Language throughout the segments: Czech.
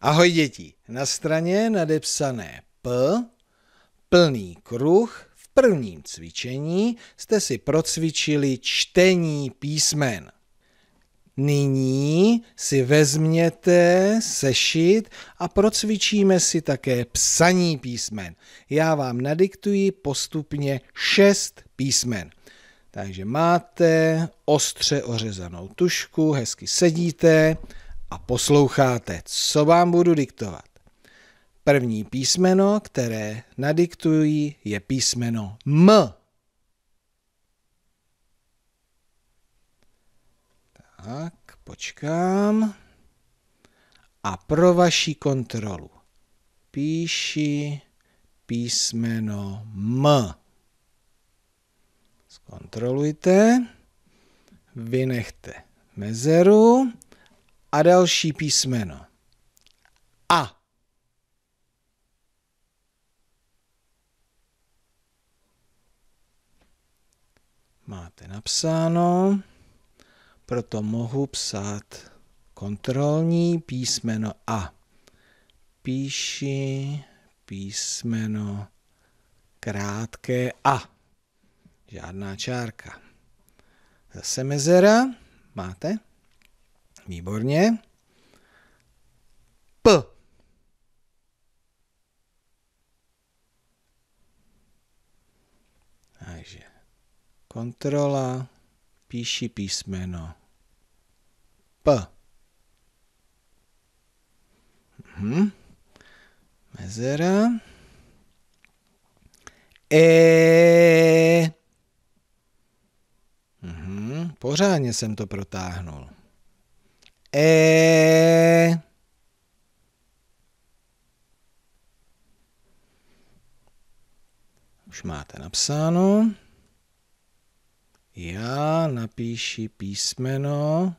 Ahoj děti, na straně nadepsané P, plný kruh, v prvním cvičení jste si procvičili čtení písmen. Nyní si vezměte sešit a procvičíme si také psaní písmen. Já vám nadiktuji postupně šest písmen. Takže máte ostře ořezanou tušku, hezky sedíte, a posloucháte, co vám budu diktovat. První písmeno, které nadiktuji, je písmeno M. Tak, počkám. A pro vaši kontrolu píši písmeno M. Zkontrolujte, vynechte mezeru a další písmeno. A. Máte napsáno, proto mohu psát kontrolní písmeno A. Píši písmeno krátké A. Žádná čárka. Zase mezera. Máte? Výborně. P. Takže kontrola, píši písmeno P. Mhm. Mezera. E. Mhm. Pořádně jsem to protáhnul. E. Už máte napsáno. Já napíši písmeno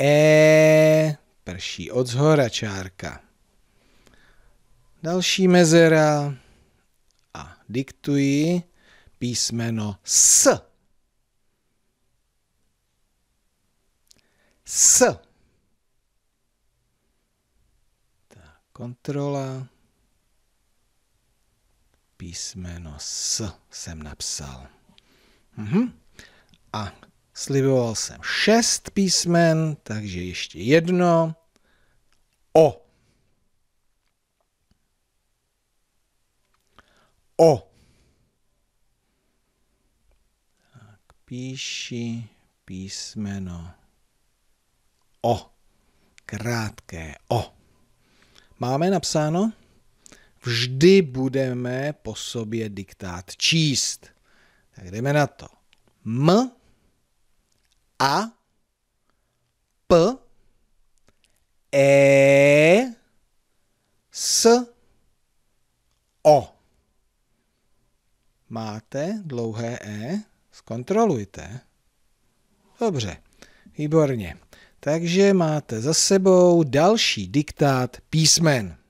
E. Prší od zhora čárka. Další mezera a diktuji písmeno S. S. Tak, kontrola. Písmeno S jsem napsal. Mhm. A sliboval jsem šest písmen, takže ještě jedno. O. O. Tak píši písmeno o. Krátké o. Máme napsáno? Vždy budeme po sobě diktát číst. Tak jdeme na to. M, A, P, E, S, O. Máte dlouhé E? Zkontrolujte. Dobře, výborně. Takže máte za sebou další diktát písmen.